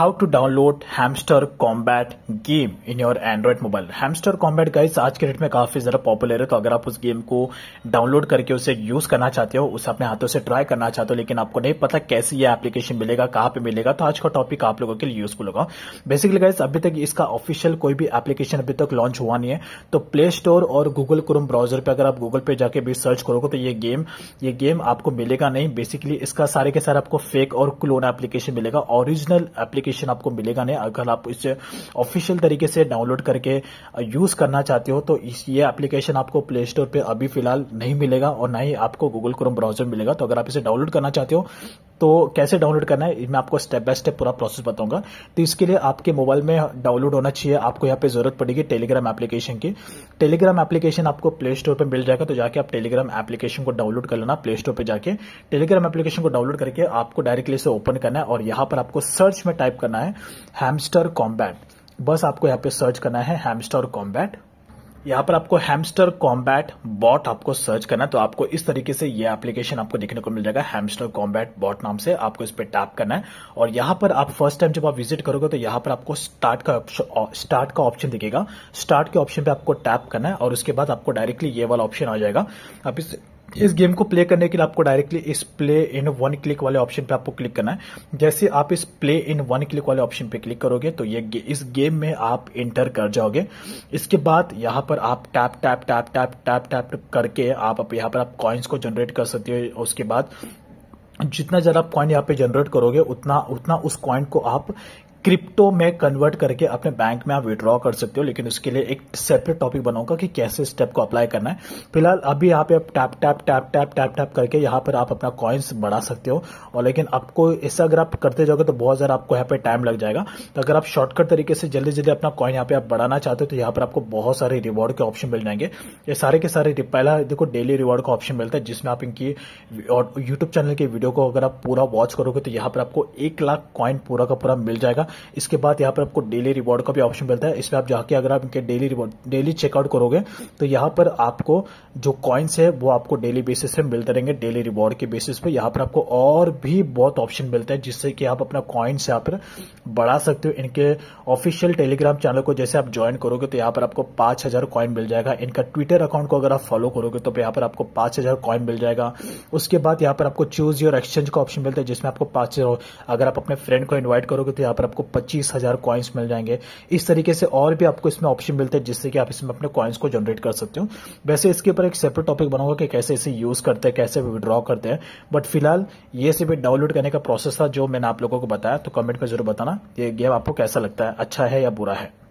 how to download hamster combat game in your android mobile hamster combat guys आज के date में काफी ज्यादा पॉपुलर है तो अगर आप उस गेम को डाउनलोड करके उसे यूज़ करना चाहते हो उसे अपने हाथों से ट्राई करना चाहते हो लेकिन आपको नहीं पता कैसे ये एप्लीकेशन मिलेगा कहाँ पे मिलेगा तो आज का टॉपिक आप लोगों के लिए यूजफुल होगा बेसिकली गाइस अभी तक इसका ऑफिशियल कोई भी एप्लीकेशन अभी तक लॉन्च हुआ नहीं है तो प्ले स्टोर और गूगल क्रोम ब्राउजर पर अगर आप गूगल पे जाके भी सर्च करोगे तो ये गेम ये गेम आपको मिलेगा नहीं बेसिकली इसका सारे के सारे आपको फेक और क्लोन एप्लीकेशन मिलेगा ओरिजिनल एप्लीकेशन नोटिफिकेशन आपको मिलेगा नहीं अगर आप इसे ऑफिशियल तरीके से डाउनलोड करके यूज करना चाहते हो तो इस ये एप्लीकेशन आपको प्ले स्टोर पर अभी फिलहाल नहीं मिलेगा और ना ही आपको गूगल क्रोम ब्राउजर मिलेगा तो अगर आप इसे डाउनलोड करना चाहते हो तो कैसे डाउनलोड करना है मैं आपको स्टेप बाय स्टेप पूरा प्रोसेस बताऊंगा तो इसके लिए आपके मोबाइल में डाउनलोड होना चाहिए आपको यहाँ पे जरूरत पड़ेगी टेलीग्राम एप्लीकेशन की टेलीग्राम एप्लीकेशन आपको प्ले स्टोर पर मिल जाएगा तो जाके आप टेलीग्राम एप्लीकेशन को डाउनलोड कर लेना प्ले स्टोर पर जाके टेलीग्राम एप्लीकेशन को डाउनलोड करके आपको डायरेक्टली इसे ओपन करना है और यहाँ पर आपको सर्च में टाइप टाइप करना है हैमस्टर कॉम्बैट बस आपको यहाँ पे सर्च करना है हैमस्टर कॉम्बैट यहाँ पर आपको हैमस्टर कॉम्बैट बॉट आपको सर्च करना है तो आपको इस तरीके से ये एप्लीकेशन आपको देखने को मिल जाएगा हैमस्टर कॉम्बैट बॉट नाम से आपको इस पर टैप करना है और यहाँ पर आप फर्स्ट टाइम जब आप विजिट करोगे तो यहाँ पर आपको स्टार्ट का स्टार्ट का ऑप्शन दिखेगा स्टार्ट के ऑप्शन पे आपको टैप करना है और उसके बाद आपको डायरेक्टली ये वाला ऑप्शन आ जाएगा आप इस इस गेम को प्ले करने के लिए आपको डायरेक्टली इस प्ले इन वन क्लिक वाले ऑप्शन पे आपको क्लिक करना है जैसे आप इस प्ले इन वन क्लिक वाले ऑप्शन पे क्लिक करोगे तो ये इस गेम में आप इंटर कर जाओगे इसके बाद यहाँ पर आप tap tap tap tap tap tap करके आप, आप यहाँ पर आप कॉइन्स को जनरेट कर सकते हो उसके बाद जितना ज़्यादा आप कॉइन यहाँ पे जनरेट करोगे उतना उतना उस कॉइन को आप क्रिप्टो में कन्वर्ट करके अपने बैंक में आप विड्रॉ कर सकते हो लेकिन उसके लिए एक सेपरेट टॉपिक बनाऊंगा कि कैसे स्टेप को अप्लाई करना है फिलहाल अभी यहाँ पे आप tap tap tap tap tap tap करके यहाँ पर आप अपना कॉइन्स बढ़ा सकते हो और लेकिन आपको ऐसा अगर आप करते जाओगे तो बहुत ज़्यादा आपको यहाँ पे टाइम लग जाएगा तो अगर आप शॉर्टकट तरीके से जल्दी जल्दी अपना कॉइन यहाँ पे आप बढ़ाना चाहते हो तो यहाँ पर आपको बहुत सारे रिवॉर्ड के ऑप्शन मिल जाएंगे ये सारे के सारे पहला देखो डेली रिवॉर्ड का ऑप्शन मिलता है जिसमें आप इनकी यूट्यूब चैनल के वीडियो को अगर आप पूरा वॉच करोगे तो यहाँ पर आपको एक लाख कॉइन पूरा का पूरा मिल जाएगा इसके बाद यहाँ पर आपको डेली रिवॉर्ड का भी ऑप्शन मिलता है इसमें आप जाके अगर आप इनके डेली रिवॉर्ड डेली चेकआउट करोगे तो यहाँ पर आपको जो कॉइन्स है वो आपको डेली बेसिस पे मिलते रहेंगे डेली रिवॉर्ड के बेसिस पे यहाँ पर आपको और भी बहुत ऑप्शन मिलता है जिससे कि आप अपना कॉइन्स यहाँ पर बढ़ा सकते हो इनके ऑफिशियल टेलीग्राम चैनल को जैसे आप ज्वाइन करोगे तो यहाँ पर आपको पांच हजार कॉइन मिल जाएगा इनका ट्विटर अकाउंट को अगर आप फॉलो करोगे तो यहाँ पर आपको पांच हजार कॉइन मिल जाएगा उसके बाद यहाँ पर आपको चूज योर एक्सचेंज का ऑप्शन मिलता है जिसमें आपको पांच अगर आप अपने फ्रेंड को इन्वाइट करोगे तो यहाँ पर आपको आपको पच्चीस हजार कॉइन्स मिल जाएंगे इस तरीके से और भी आपको इसमें ऑप्शन मिलते हैं जिससे कि आप इसमें अपने कॉइन्स को जनरेट कर सकते हो वैसे इसके ऊपर एक सेपरेट टॉपिक बनाऊंगा कि कैसे इसे यूज करते हैं कैसे विड्रॉ करते हैं बट फिलहाल ये सिर्फ डाउनलोड करने का प्रोसेस था जो मैंने आप लोगों को बताया तो कमेंट में जरूर बताना ये गेम आपको कैसा लगता है अच्छा है या बुरा है